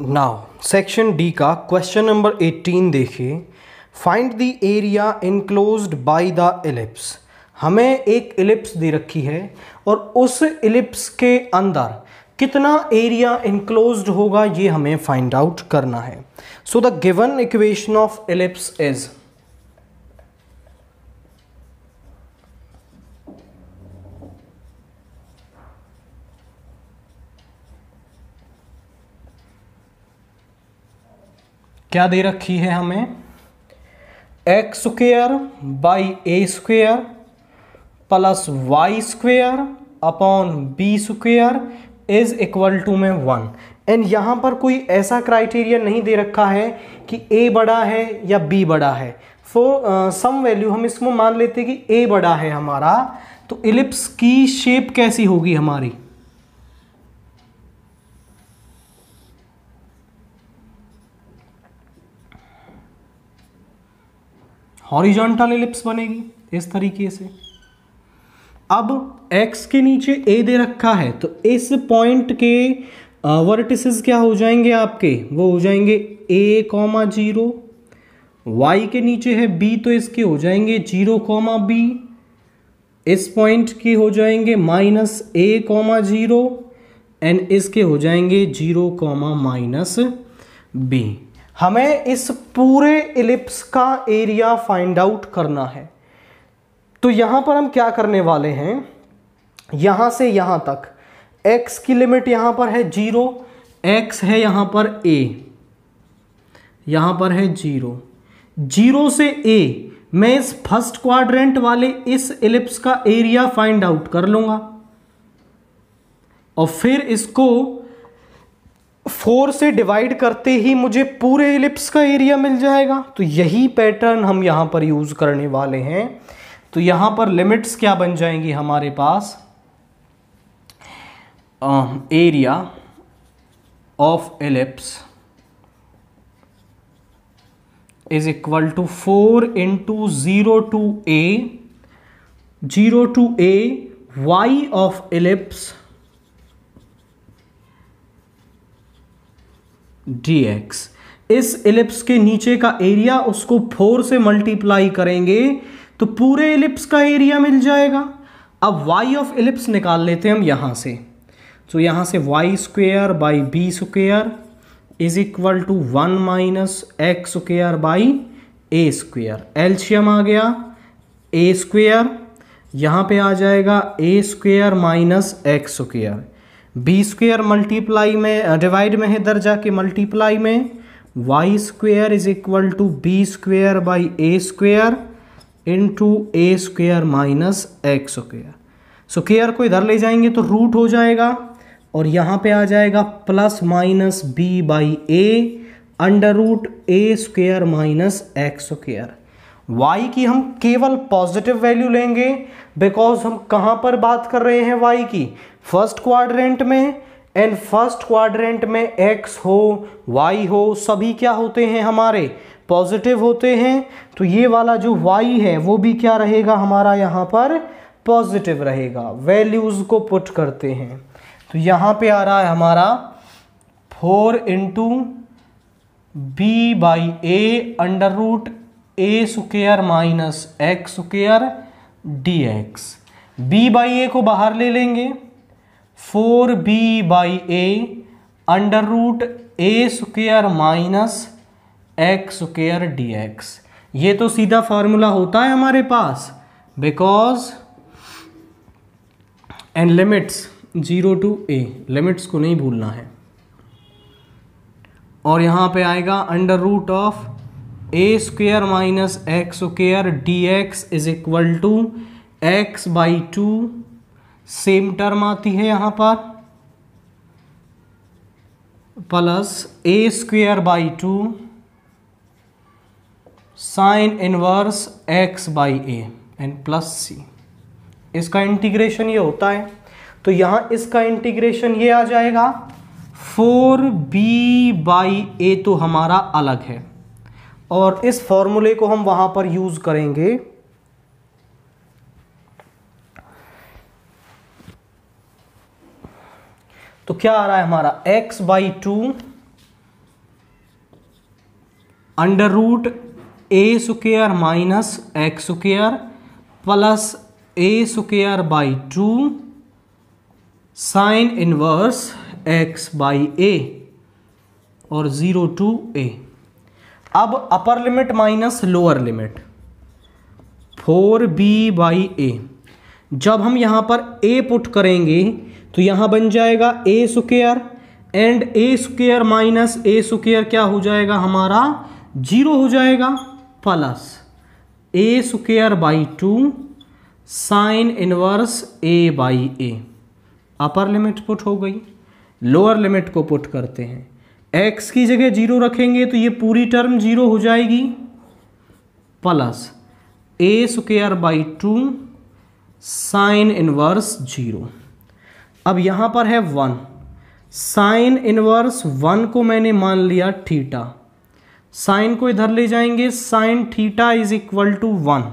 now section D का question number 18 देखिए find the area enclosed by the ellipse हमें एक एलिप्स दे रखी है और उस एलिप्स के अंदर कितना एरिया इनक्लोज होगा ये हमें फाइंड आउट करना है so the given equation of ellipse is क्या दे रखी है हमें x square by a square plus y square upon b square is equal to में वन एंड यहाँ पर कोई ऐसा क्राइटेरिया नहीं दे रखा है कि ए बड़ा है या बी बड़ा है फो सम वैल्यू हम इसको मान लेते हैं कि ए बड़ा है हमारा तो इलिप्स की शेप कैसी होगी हमारी हॉरिजॉन्टल एलिप्स बनेगी इस तरीके से अब x के नीचे a दे रखा है तो इस पॉइंट के वर्टिसेस क्या हो जाएंगे आपके वो हो जाएंगे a कॉमा जीरो वाई के नीचे है b तो इसके हो जाएंगे जीरो कॉमा बी इस पॉइंट के हो जाएंगे minus a comma zero and इसके हो जाएंगे जीरो कॉमा माइनस बी हमें इस पूरे इलिप्स का एरिया फाइंड आउट करना है तो यहां पर हम क्या करने वाले हैं यहां से यहां तक x की लिमिट यहां पर है जीरो x है यहां पर a यहां पर है जीरो जीरो से a मैं इस फर्स्ट क्वाड्रेंट वाले इस इलिप्स का एरिया फाइंड आउट कर लूंगा और फिर इसको फोर से डिवाइड करते ही मुझे पूरे इलिप्स का एरिया मिल जाएगा तो यही पैटर्न हम यहाँ पर यूज़ करने वाले हैं तो यहाँ पर लिमिट्स क्या बन जाएंगी हमारे पास area of ellipse is equal to four into zero to a zero to a y of ellipse d x इस इलिप्स के नीचे का एरिया उसको फोर से मल्टीप्लाई करेंगे तो पूरे इलिप्स का एरिया मिल जाएगा अब वाई ऑफ इलिप्स निकाल लेते हैं हम यहाँ से तो यहाँ से y square by b square is equal to one minus x square by a square एल्शियम आ गया ए स्क्वेयर यहाँ पे आ जाएगा a square minus x square b square multiply में डिवाइड में है दर्जा के मल्टीप्लाई में y square is equal to b square by a square into a square minus x square so square को इधर ले जाएंगे तो रूट हो जाएगा और यहाँ पे आ जाएगा plus minus b by a under root a square minus x square y की हम केवल पॉजिटिव वैल्यू लेंगे बिकॉज हम कहाँ पर बात कर रहे हैं वाई की फर्स्ट क्वाड्रेंट में एंड फर्स्ट क्वाड्रेंट में एक्स हो वाई हो सभी क्या होते हैं हमारे पॉजिटिव होते हैं तो ये वाला जो वाई है वो भी क्या रहेगा हमारा यहाँ पर पॉजिटिव रहेगा वैल्यूज़ को पुट करते हैं तो यहाँ पे आ रहा है हमारा four into b by a under root a square minus x square d x b by a को बाहर ले लेंगे four b by a under root a square minus x square d x ये तो सीधा फार्मूला होता है हमारे पास because and limits zero to a limits को नहीं भूलना है और यहाँ पे आएगा under root of a square minus x square d x is equal to x by two same term आती है यहां पर plus a square by two sine inverse x by a and plus c इसका integration ये होता है तो यहां इसका इंटीग्रेशन ये आ जाएगा फोर बी बाई ए तो हमारा अलग है और इस फॉर्मूले को हम वहां पर यूज करेंगे तो क्या आ रहा है हमारा x by two under root a square minus x square plus a square by two sine inverse x by a और ज़ीरो टू ए अब upper limit minus lower limit four b by a जब हम यहाँ पर ए put करेंगे तो यहाँ बन जाएगा a square and a square minus a square क्या हो जाएगा हमारा जीरो हो जाएगा plus a square by two sine inverse a by a upper limit put हो गई लोअर लिमिट को पुट करते हैं एक्स की जगह जीरो रखेंगे तो ये पूरी टर्म जीरो हो जाएगी plus a square by two sine inverse zero अब यहाँ पर है वन साइन इनवर्स वन को मैंने मान लिया थीटा साइन को इधर ले जाएंगे sine theta is equal to one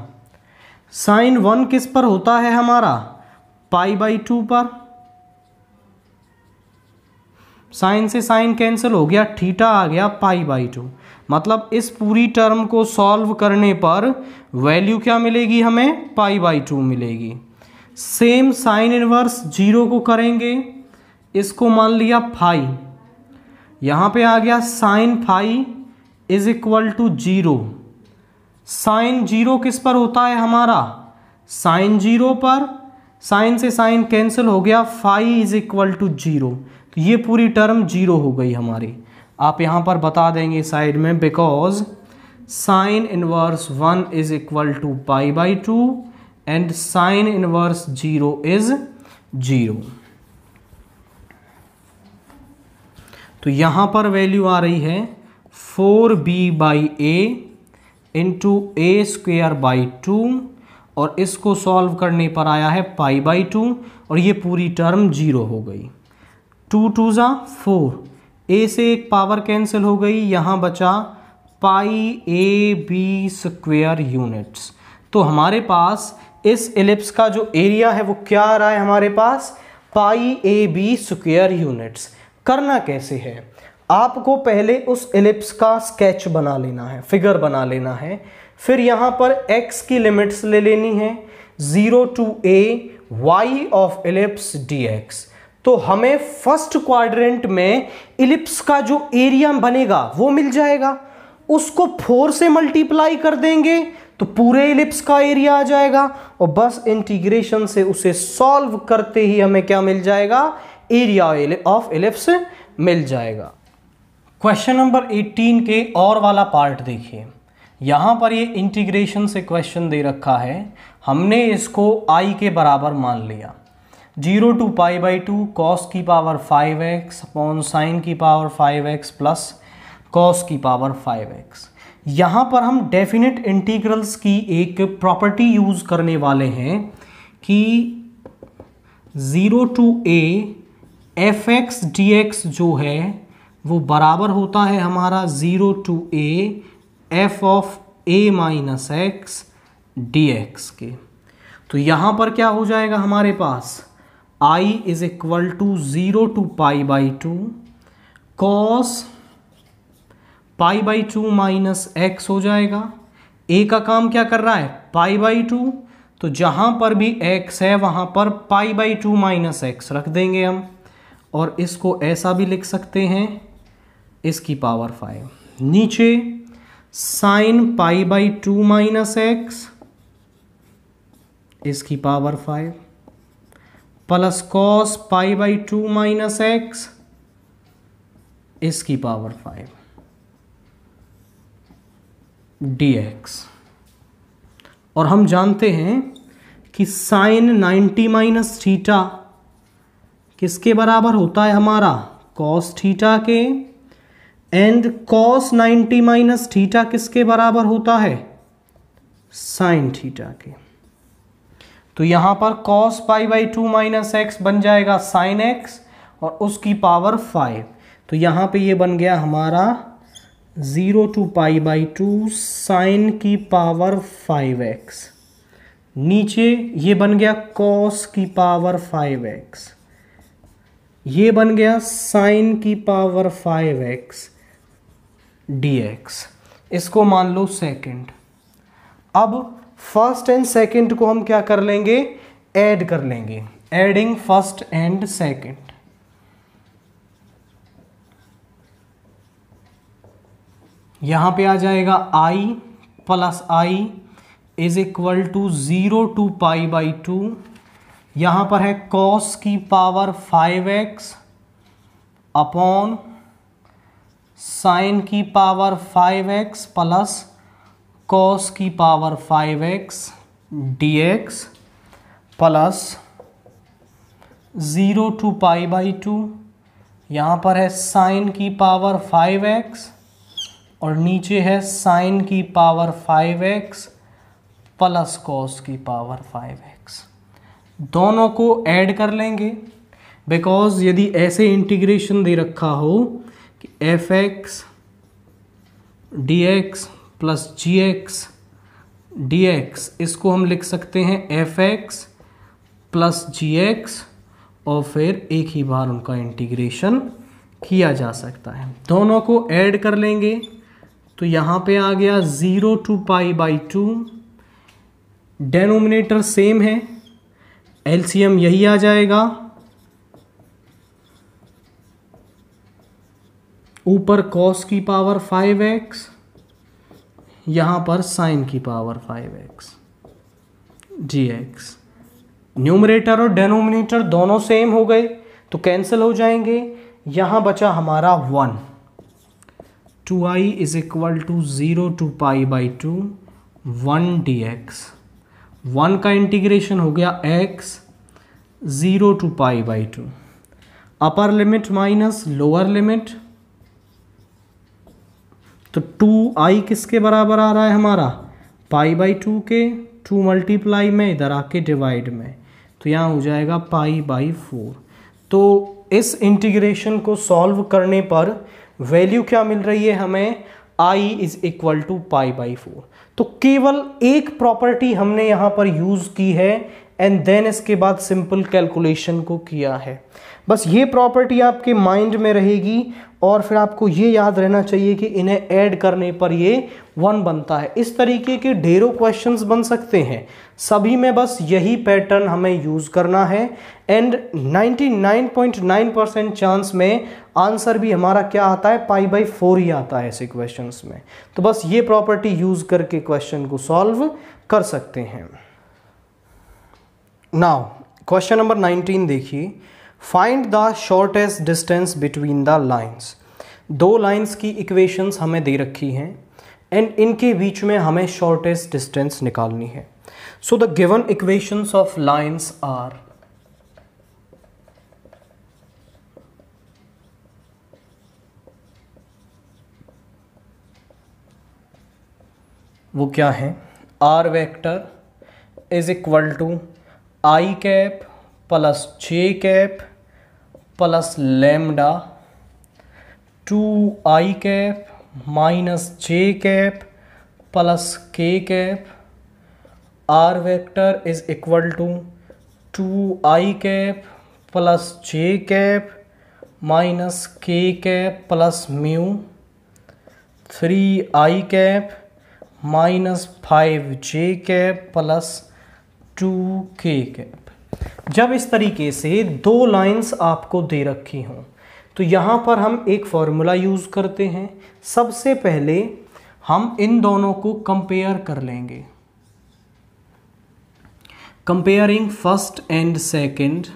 sine one किस पर होता है हमारा पाई बाई टू पर साइन से साइन कैंसिल हो गया थीटा आ गया पाई बाई टू मतलब इस पूरी टर्म को सॉल्व करने पर वैल्यू क्या मिलेगी हमें पाई बाई टू मिलेगी सेम साइन इनवर्स जीरो को करेंगे इसको मान लिया फाई यहाँ पे आ गया sine phi is equal to zero sine zero किस पर होता है हमारा साइन जीरो पर साइन से साइन कैंसिल हो गया phi is equal to zero तो ये पूरी टर्म जीरो हो गई हमारी आप यहाँ पर बता देंगे साइड में because sine inverse one is equal to pi by two and sine inverse zero is zero तो यहाँ पर वैल्यू आ रही है four b by a into a square by two और इसको सॉल्व करने पर आया है पाई बाई टू और ये पूरी टर्म जीरो हो गई टू टू ज़ा फोर ए से एक पावर कैंसिल हो गई यहाँ बचा pi a b square units तो हमारे पास इस एलिप्स का जो एरिया है वो क्या आ रहा है हमारे पास pi a b square units करना कैसे है आपको पहले उस एलिप्स का स्केच बना लेना है फिगर बना लेना है फिर यहाँ पर एक्स की लिमिट्स ले लेनी है zero to a y of ellipse d x तो हमें फर्स्ट क्वाड्रेंट में इलिप्स का जो एरिया बनेगा वो मिल जाएगा उसको फोर से मल्टीप्लाई कर देंगे तो पूरे इलिप्स का एरिया आ जाएगा और बस इंटीग्रेशन से उसे सॉल्व करते ही हमें क्या मिल जाएगा एरिया ऑफ इलिप्स मिल जाएगा क्वेश्चन नंबर 18 के और वाला पार्ट देखिए यहां पर ये इंटीग्रेशन से क्वेश्चन दे रखा है हमने इसको आई के बराबर मान लिया zero to pi by two cos की power five x upon sine की power five x plus cos की पावर फाइव एक्स यहाँ पर हम डेफिनेट इंटीग्रल्स की एक प्रॉपर्टी यूज़ करने वाले हैं कि zero to a f x d x जो है वो बराबर होता है हमारा zero to a f of a minus x d x के तो यहाँ पर क्या हो जाएगा हमारे पास I is equal to zero to pi by two cos pi by two minus x हो जाएगा ए का काम क्या कर रहा है पाई बाई टू तो जहां पर भी एक्स है वहां पर pi by two minus x रख देंगे हम और इसको ऐसा भी लिख सकते हैं इसकी पावर फाइव नीचे sine pi by two minus x इसकी power five plus cos pi by two minus x इसकी पावर फाइव डी एक्स और हम जानते हैं कि साइन नाइन्टी माइनस थीटा किसके बराबर होता है हमारा कॉस थीटा के and cos ninety minus theta किसके बराबर होता है साइन थीटा के तो यहाँ पर cos pi by two minus x बन जाएगा साइन एक्स और उसकी पावर फाइव तो यहाँ पे ये बन गया हमारा zero to pi by two sine की पावर फाइव एक्स नीचे ये बन गया कॉस की पावर फाइव एक्स ये बन गया साइन की power five x d x इसको मान लो सेकेंड अब फर्स्ट एंड सेकंड को हम क्या कर लेंगे ऐड कर लेंगे एडिंग फर्स्ट एंड सेकंड यहां पे आ जाएगा I plus I is equal to zero to pi by two यहां पर है कॉस की power five x upon sine की power five x plus cos की power five x d x plus zero to pi by two यहाँ पर है sine की पावर फाइव एक्स और नीचे है साइन की power five x plus cos की पावर फाइव एक्स दोनों को ऐड कर लेंगे बिकॉज यदि ऐसे इंटीग्रेशन दे रखा हो कि f x d x plus g x d x इसको हम लिख सकते हैं f x plus g x और फिर एक ही बार उनका इंटीग्रेशन किया जा सकता है दोनों को ऐड कर लेंगे तो यहाँ पे आ गया zero to pi by two denominator same है एलसीएम यही आ जाएगा ऊपर कॉस की पावर फाइव एक्स यहाँ पर साइन की power five x g x numerator और डेनोमिनेटर दोनों सेम हो गए तो कैंसिल हो जाएंगे यहाँ बचा हमारा one two I is equal to zero to pi by two one d x one का इंटीग्रेशन हो गया x zero to pi by two upper limit minus lower limit तो टू आई किसके बराबर आ रहा है हमारा पाई बाई टू के टू मल्टीप्लाई में इधर आके डिवाइड में तो यहाँ हो जाएगा पाई बाई फोर तो इस इंटीग्रेशन को सॉल्व करने पर वैल्यू क्या मिल रही है हमें I is equal to pi by four तो केवल एक प्रॉपर्टी हमने यहाँ पर यूज़ की है एंड देन इसके बाद सिंपल कैलकुलेशन को किया है बस ये प्रॉपर्टी आपके माइंड में रहेगी और फिर आपको ये याद रहना चाहिए कि इन्हें ऐड करने पर ये वन बनता है इस तरीके के ढेरों क्वेश्चंस बन सकते हैं सभी में बस यही पैटर्न हमें यूज़ करना है एंड 99.9 परसेंट चांस में आंसर भी हमारा क्या आता है पाई बाई फोर ही आता है ऐसे क्वेश्चंस में तो बस ये प्रॉपर्टी यूज़ करके क्वेश्चन को सॉल्व कर सकते हैं नाउ क्वेश्चन नंबर नाइनटीन देखिए find the shortest distance between the lines दो लाइन्स की इक्वेशंस हमें दे रखी हैं एंड इनके बीच में हमें शॉर्टेस्ट डिस्टेंस निकालनी है so the given equations of lines are वो क्या है r vector is equal to i cap plus j cap plus lambda two i cap minus j cap plus k cap r vector is equal to two i cap plus j cap minus k cap plus mu three i cap minus five j cap plus two k cap जब इस तरीके से दो lines आपको दे रखी हों तो यहाँ पर हम एक फार्मूला यूज़ करते हैं सबसे पहले हम इन दोनों को कंपेयर कर लेंगे comparing first and second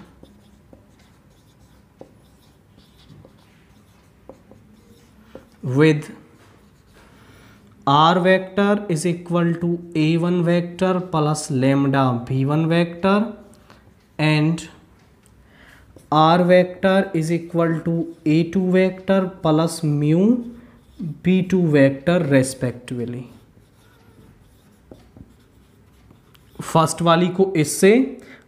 vector is equal to a one vector plus lambda b one vector and r vector is equal to a two vector plus mu b two vector respectively first वाली को इससे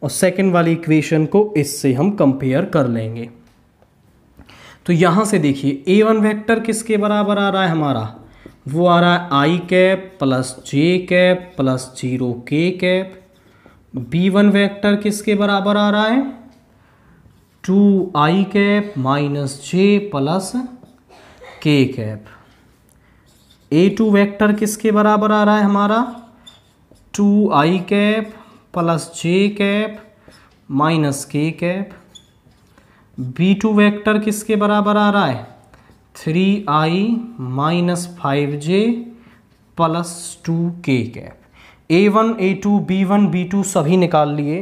और second वाली equation को इससे हम compare कर लेंगे तो यहां से देखिए ए वन वैक्टर किसके बराबर आ रहा है हमारा वो आ रहा है i cap plus j cap plus zero k cap b one vector किसके बराबर आ रहा है two i cap minus j plus k cap a two vector किसके बराबर आ रहा है हमारा two i cap plus j cap minus k cap b two vector किसके बराबर आ रहा है three i minus five j plus two k cap a one a two b one B two सभी निकाल लिए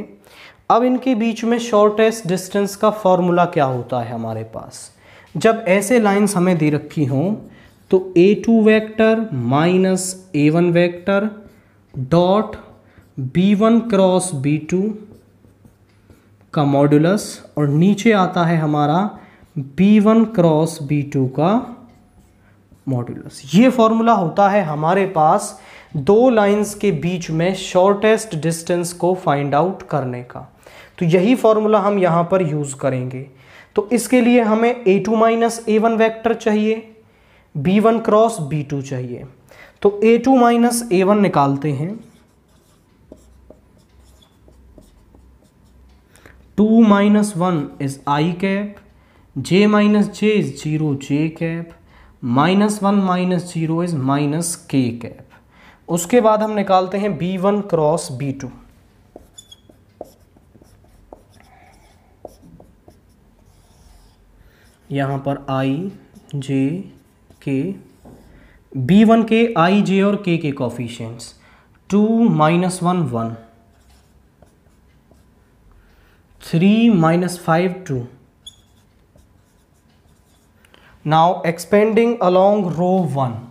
अब इनके बीच में शॉर्टेस्ट डिस्टेंस का फॉर्मूला क्या होता है हमारे पास जब ऐसे लाइन्स हमें दे रखी हों तो a two vector minus a one vector dot b one cross b two का मॉड्यूलस और नीचे आता है हमारा b one cross b two का मॉड्यूलस ये फॉर्मूला होता है हमारे पास दो लाइंस के बीच में शॉर्टेस्ट डिस्टेंस को फाइंड आउट करने का तो यही फॉर्मूला हम यहाँ पर यूज़ करेंगे तो इसके लिए हमें a two minus a one vector चाहिए b one cross b two चाहिए तो a two minus a one निकालते हैं two minus one is i cap j minus j is zero j cap minus one minus zero is minus k cap उसके बाद हम निकालते हैं b one cross b two यहां पर आई जे के बी वन के आई जे और के के coefficients two minus one one three minus five two now expanding along row one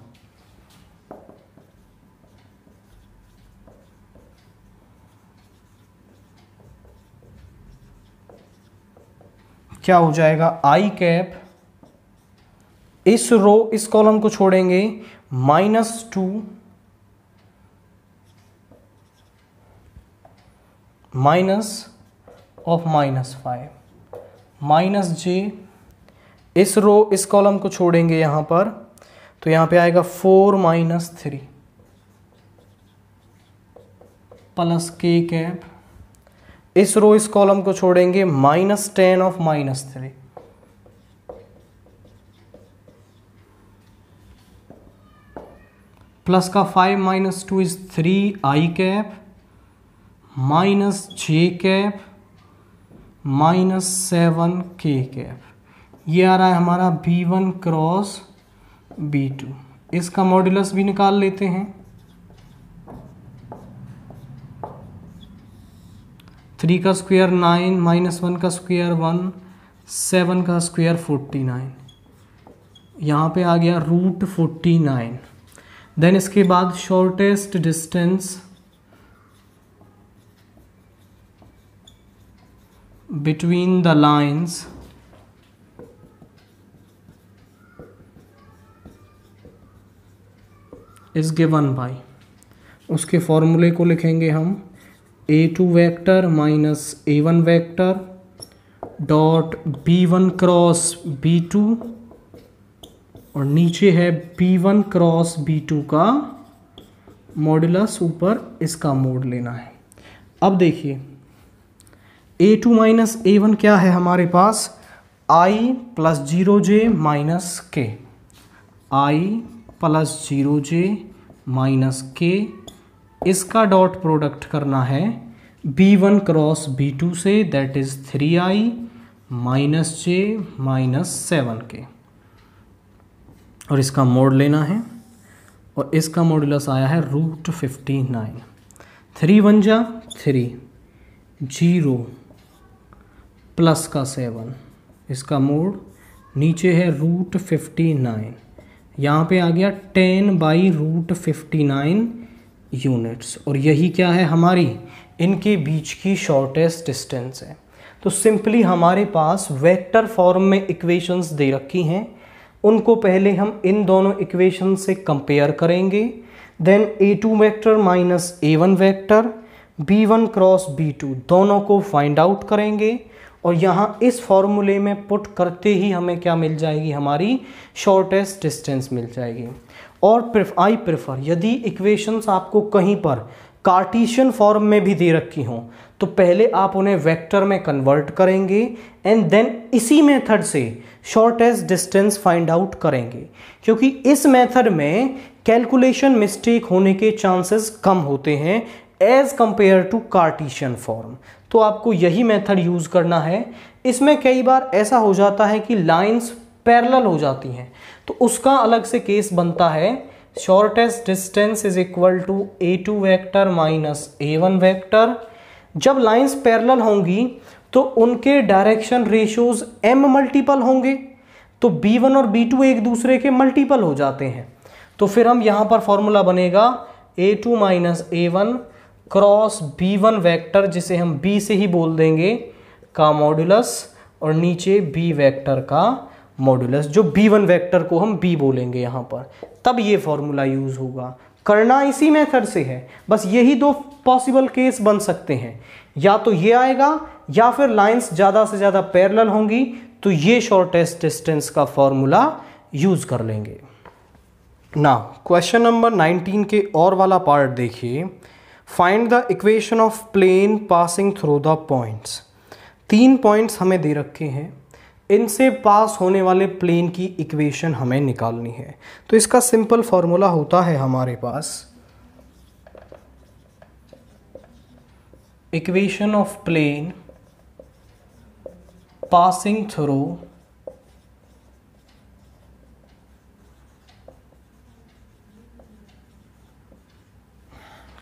क्या हो जाएगा आई कैप इस रो इस कॉलम को छोड़ेंगे minus two minus of minus five minus j इस रो इस कॉलम को छोड़ेंगे यहां पर तो यहां पे आएगा four minus three plus k cap इस रो इस कॉलम को छोड़ेंगे minus ten of minus three plus का five minus two is three i cap minus j cap minus seven k cap ये आ रहा है हमारा b one cross b two इसका मॉड्यूलस भी निकाल लेते हैं थ्री का स्क्वायर नाइन माइनस वन का स्क्वायर वन सेवन का स्क्वायर फोर्टी नाइन यहाँ पे आ गया रूट फोर्टी नाइन देन इसके बाद shortest distance between the lines is given by उसके फॉर्मूले को लिखेंगे हम a two vector minus a one vector dot b one cross b two और नीचे है b one cross b two का मॉडुलस ऊपर इसका मोड लेना है अब देखिए a two minus a one क्या है हमारे पास i plus zero j minus k i plus zero j minus k इसका डॉट प्रोडक्ट करना है b one cross b two से that is three i minus j minus seven k और इसका मोड लेना है और इसका मोडुलस आया है root fifty nine three one जा थ्री जीरो प्लस का सेवन इसका मोड नीचे है रूट फिफ्टी नाइन यहाँ पर आ गया ten by root fifty nine units और यही क्या है हमारी इनके बीच की शॉर्टेस्ट डिस्टेंस है तो सिंपली हमारे पास वेक्टर फॉर्म में इक्वेशंस दे रखी हैं उनको पहले हम इन दोनों इक्वेशन से कंपेयर करेंगे then a two vector minus a one vector b one cross b two दोनों को फाइंड आउट करेंगे और यहाँ इस फॉर्मूले में पुट करते ही हमें क्या मिल जाएगी हमारी शॉर्टेस्ट डिस्टेंस मिल जाएगी और आई प्रेफर यदि इक्वेशंस आपको कहीं पर कार्टिशियन फॉर्म में भी दे रखी हों तो पहले आप उन्हें वेक्टर में कन्वर्ट करेंगे एंड देन इसी मेथड से शॉर्टेस्ट डिस्टेंस फाइंड आउट करेंगे क्योंकि इस मेथड में कैलकुलेशन मिस्टेक होने के चांसेस कम होते हैं as compare to Cartesian form तो आपको यही मेथड यूज़ करना है इसमें कई बार ऐसा हो जाता है कि लाइंस पैरल हो जाती हैं तो उसका अलग से केस बनता है shortest distance is equal to a two vector minus a one vector जब लाइन्स पैरल होंगी तो उनके डायरेक्शन रेशियोज एम मल्टीपल होंगे तो बी वन और बी टू एक दूसरे के मल्टीपल हो जाते हैं तो फिर हम यहाँ पर फॉर्मूला बनेगा a two minus a one cross b one vector जिसे हम बी से ही बोल देंगे का मॉड्यूलस और नीचे बी वैक्टर का मॉडुलस जो बी वन वैक्टर को हम बी बोलेंगे यहाँ पर तब ये फॉर्मूला यूज़ होगा करना इसी मेथड से है बस यही दो पॉसिबल केस बन सकते हैं या तो ये आएगा या फिर लाइंस ज़्यादा से ज़्यादा पैरेलल होंगी तो ये शॉर्टेस्ट डिस्टेंस का फॉर्मूला यूज़ कर लेंगे ना क्वेश्चन नंबर 19 के और वाला पार्ट देखिए find the equation of plane passing through the points तीन पॉइंट्स हमें दे रखे हैं इनसे पास होने वाले प्लेन की इक्वेशन हमें निकालनी है तो इसका सिंपल फॉर्मूला होता है हमारे पास equation of plane passing through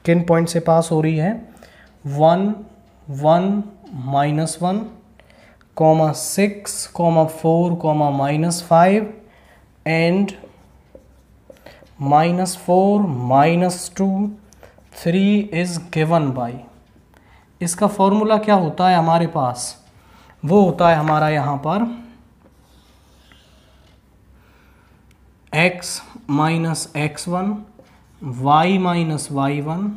किन पॉइंट से पास हो रही है one one minus one comma 6 comma 4 comma minus 5 and minus 4 minus 2 3 is given by इसका फॉर्मूला क्या होता है हमारे पास वो होता है हमारा यहाँ पर x minus x one y minus y one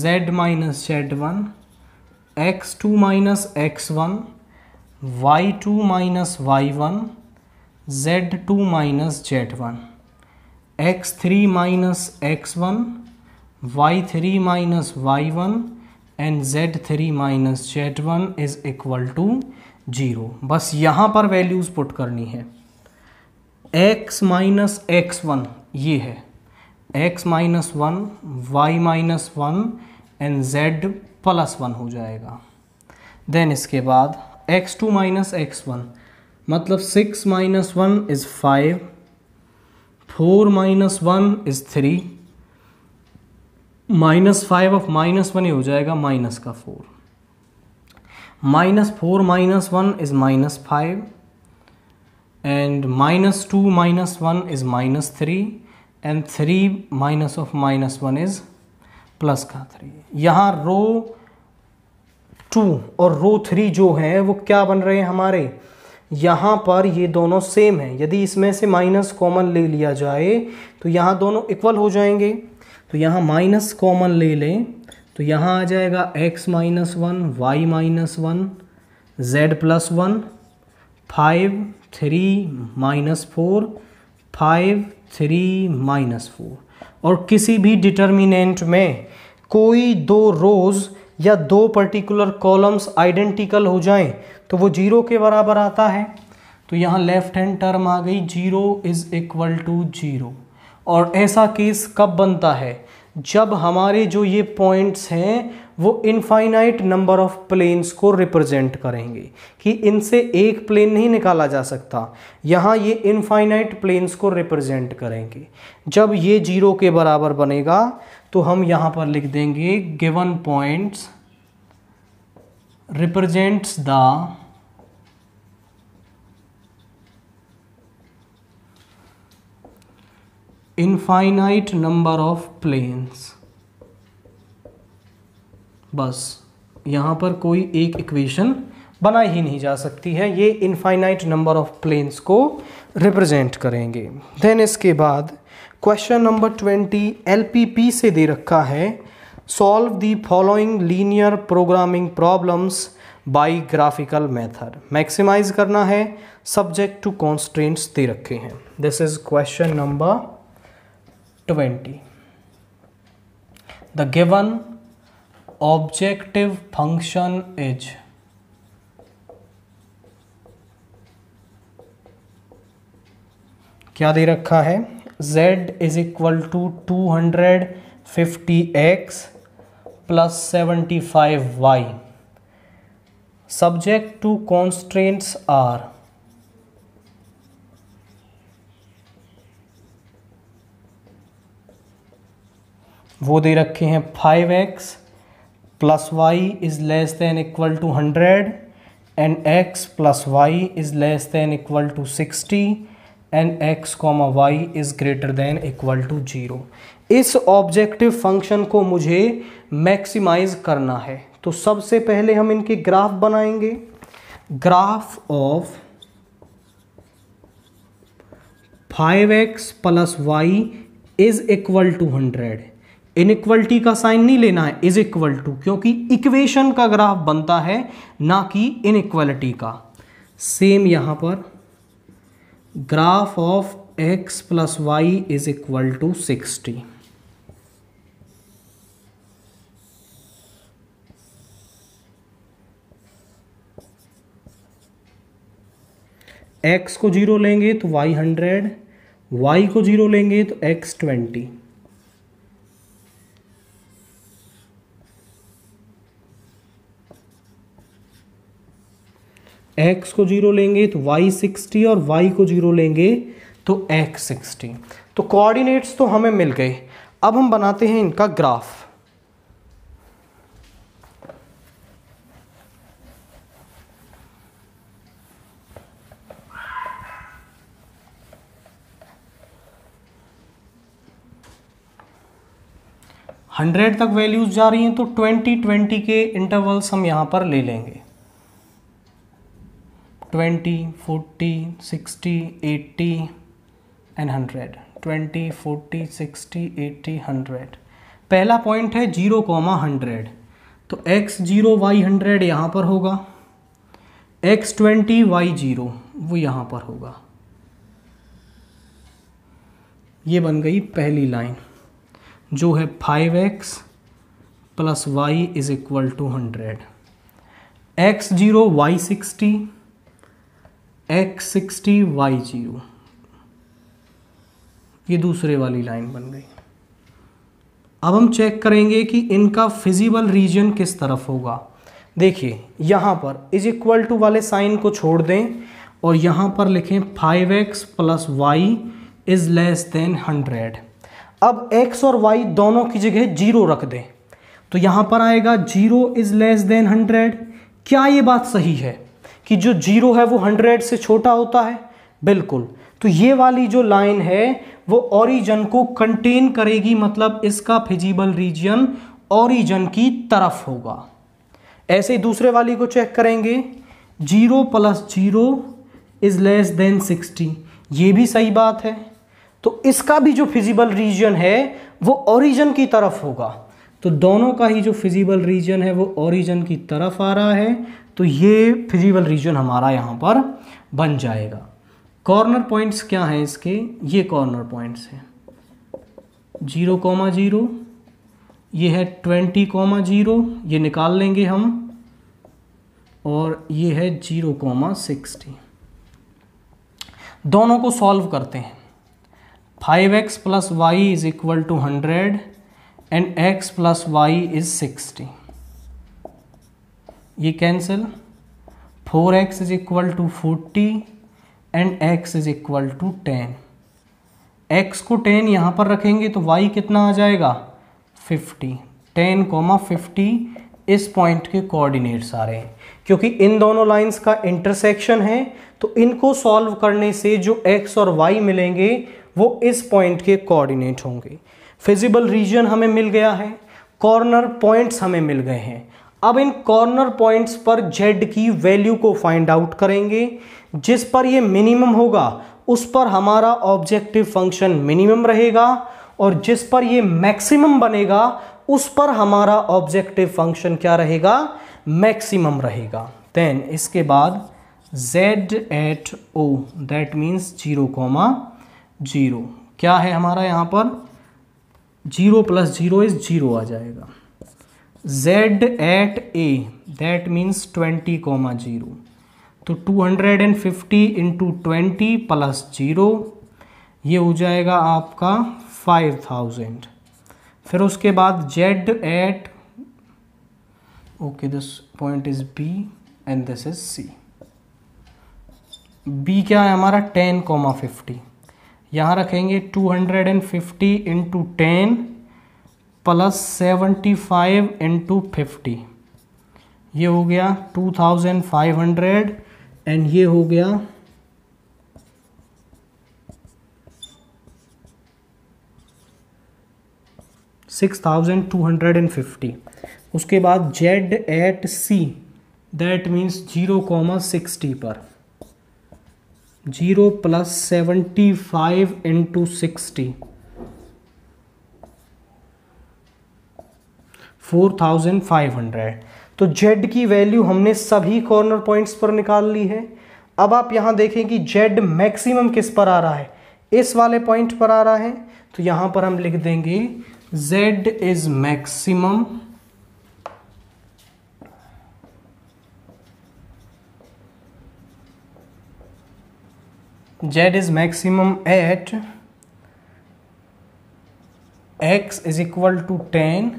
z minus z one x two minus x one y two minus y one z two minus z one x three minus x one y three minus y one and z three minus z one is equal to zero बस यहाँ पर values put करनी है x minus x one ये है x minus one y minus one and z plus one हो जाएगा then इसके बाद x two minus x one मतलब six minus one is five four minus one is three minus five of minus one ये हो जाएगा minus का four minus four minus one is minus five and minus two minus one is minus three and three minus of minus one is plus का three यहाँ row to और row three जो है वो क्या बन रहे हैं हमारे यहाँ पर ये दोनों सेम हैं यदि इसमें से माइनस कॉमन ले लिया जाए तो यहाँ दोनों इक्वल हो जाएंगे तो यहाँ माइनस कॉमन ले लें तो यहाँ आ जाएगा x minus one y minus one z plus one five three minus four five three minus four और किसी भी डिटर्मिनेंट में कोई दो रोज़ या दो पर्टिकुलर कॉलम्स आइडेंटिकल हो जाएं तो वो जीरो के बराबर आता है तो यहाँ लेफ्ट हैंड टर्म आ गई zero is equal to zero और ऐसा केस कब बनता है जब हमारे जो ये पॉइंट्स हैं वो इनफाइनाइट नंबर ऑफ प्लेन्स को रिप्रेजेंट करेंगे कि इनसे एक प्लेन नहीं निकाला जा सकता यहाँ ये इनफाइनाइट प्लेन्स को रिप्रेजेंट करेंगे जब ये जीरो के बराबर बनेगा तो हम यहाँ पर लिख देंगे given points represents the infinite number of planes बस यहाँ पर कोई एक इक्वेशन बनाई ही नहीं जा सकती है ये इनफाइनाइट नंबर ऑफ प्लेन्स को रिप्रेजेंट करेंगे देन इसके बाद क्वेश्चन नंबर ट्वेंटी एलपीपी से दे रखा है solve the following linear programming problems by graphical method maximize करना है सब्जेक्ट टू कॉन्स्टेंट्स दे रखे हैं this is question number twenty the given objective function is क्या दे रखा है z is equal to two hundred fifty x plus seventy five y subject to constraints are वो दे रखे हैं five x plus y is less than equal to hundred and x plus y is less than equal to sixty and x comma y is greater than equal to zero इस objective function को मुझे maximise करना है तो सबसे पहले हम इनके ग्राफ बनाएंगे graph of five x plus y is equal to hundred inequality का साइन नहीं लेना है इज इक्वल टू क्योंकि इक्वेशन का ग्राफ बनता है ना कि इनइक्वलिटी का सेम यहां पर graph of x plus y is equal to sixty x को जीरो लेंगे तो वाई हंड्रेड वाई को जीरो लेंगे तो एक्स ट्वेंटी x को जीरो लेंगे तो y सिक्सटी और y को जीरो लेंगे तो x सिक्सटी तो कोऑर्डिनेट्स तो हमें मिल गए अब हम बनाते हैं इनका ग्राफ हंड्रेड तक वैल्यूज जा रही हैं तो ट्वेंटी ट्वेंटी के इंटरवल्स हम यहां पर ले लेंगे twenty forty sixty eighty and hundred twenty forty sixty eighty hundred पहला पॉइंट है जीरो कॉमा हंड्रेड तो एक्स जीरो वाई हंड्रेड यहाँ पर होगा एक्स ट्वेंटी वाई जीरो वो यहाँ पर होगा ये बन गई पहली लाइन जो है five x plus y is equal to hundred x zero y sixty x sixty y zero ये दूसरे वाली लाइन बन गई अब हम चेक करेंगे कि इनका फिजिबल रीजन किस तरफ होगा देखिए यहां पर इज इक्वल टू वाले साइन को छोड़ दें और यहां पर लिखें five x plus y is less than hundred अब x और y दोनों की जगह जीरो रख दें तो यहां पर आएगा zero is less than hundred क्या ये बात सही है कि जो जीरो है वो हंड्रेड से छोटा होता है बिल्कुल तो ये वाली जो लाइन है वो ओरिजन को कंटेन करेगी मतलब इसका फिजिबल रीजन ओरिजन की तरफ होगा ऐसे ही दूसरे वाली को चेक करेंगे zero plus zero is less than sixty ये भी सही बात है तो इसका भी जो फिजिबल रीजन है वो ओरिजन की तरफ होगा तो दोनों का ही जो फिजिबल रीजन है वो ओरिजन की तरफ आ रहा है तो ये फिजिबल रीजन हमारा यहाँ पर बन जाएगा कॉर्नर पॉइंट्स क्या हैं इसके ये कॉर्नर पॉइंट्स हैं जीरो कॉमा जीरो ये है ट्वेंटी कॉमा जीरो ये निकाल लेंगे हम और ये है जीरो कॉमा सिक्सटी दोनों को सॉल्व करते हैं five x plus y is equal to hundred and x plus y is sixty ये cancel four x is equal to forty and x is equal to ten x को ten यहाँ पर रखेंगे तो वाई कितना आ जाएगा फिफ्टी टेन कोमा फिफ्टी इस पॉइंट के कोऑर्डिनेट्स आ रहे हैं क्योंकि इन दोनों लाइंस का इंटरसेक्शन है तो इनको सॉल्व करने से जो एक्स और वाई मिलेंगे वो इस पॉइंट के कोऑर्डिनेट होंगे फिजिबल रीजन हमें मिल गया है कॉर्नर पॉइंट्स हमें मिल गए हैं अब इन कॉर्नर पॉइंट्स पर जेड की वैल्यू को फाइंड आउट करेंगे जिस पर ये मिनिमम होगा उस पर हमारा ऑब्जेक्टिव फंक्शन मिनिमम रहेगा और जिस पर ये मैक्सिमम बनेगा उस पर हमारा ऑब्जेक्टिव फंक्शन क्या रहेगा मैक्सिमम रहेगा देन इसके बाद z at O that means zero comma zero क्या है हमारा यहाँ पर zero plus zero is zero आ जाएगा z at a that means 20 comma zero तो 250 इंटू ट्वेंटी प्लस जीरो ये हो जाएगा आपका 5000 फिर उसके बाद z at okay this point is b and this is c b क्या है हमारा 10 कॉमा फिफ्टी यहाँ रखेंगे 250 hundred and fifty into ten plus seventy five into fifty ये हो गया two thousand five hundred and ये हो गया six thousand two hundred and fifty उसके बाद z at C that means zero comma sixty पर zero plus seventy five into sixty 4500 thousand five hundred तो जेड की वैल्यू हमने सभी कॉर्नर पॉइंट्स पर निकाल ली है अब आप यहां देखें कि जेड मैक्सिमम किस पर आ रहा है इस वाले पॉइंट पर आ रहा है तो यहां पर हम लिख देंगे z is maximum z is maximum at x is equal to ten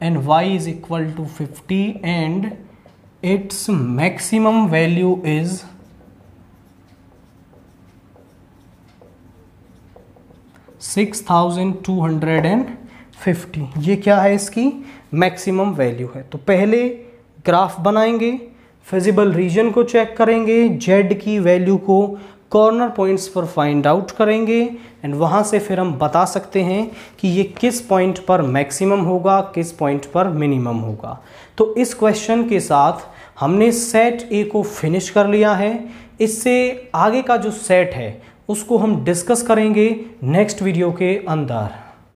and y is equal to 50 and its maximum value is six thousand two hundred and fifty ये क्या है इसकी मैक्सिमम वैल्यू है तो पहले ग्राफ बनाएंगे feasible region को check करेंगे जेड की वैल्यू को कॉर्नर पॉइंट्स पर फाइंड आउट करेंगे एंड वहाँ से फिर हम बता सकते हैं कि ये किस पॉइंट पर मैक्सिमम होगा किस पॉइंट पर मिनिमम होगा तो इस क्वेश्चन के साथ हमने सेट ए को फिनिश कर लिया है इससे आगे का जो सेट है उसको हम डिस्कस करेंगे नेक्स्ट वीडियो के अंदर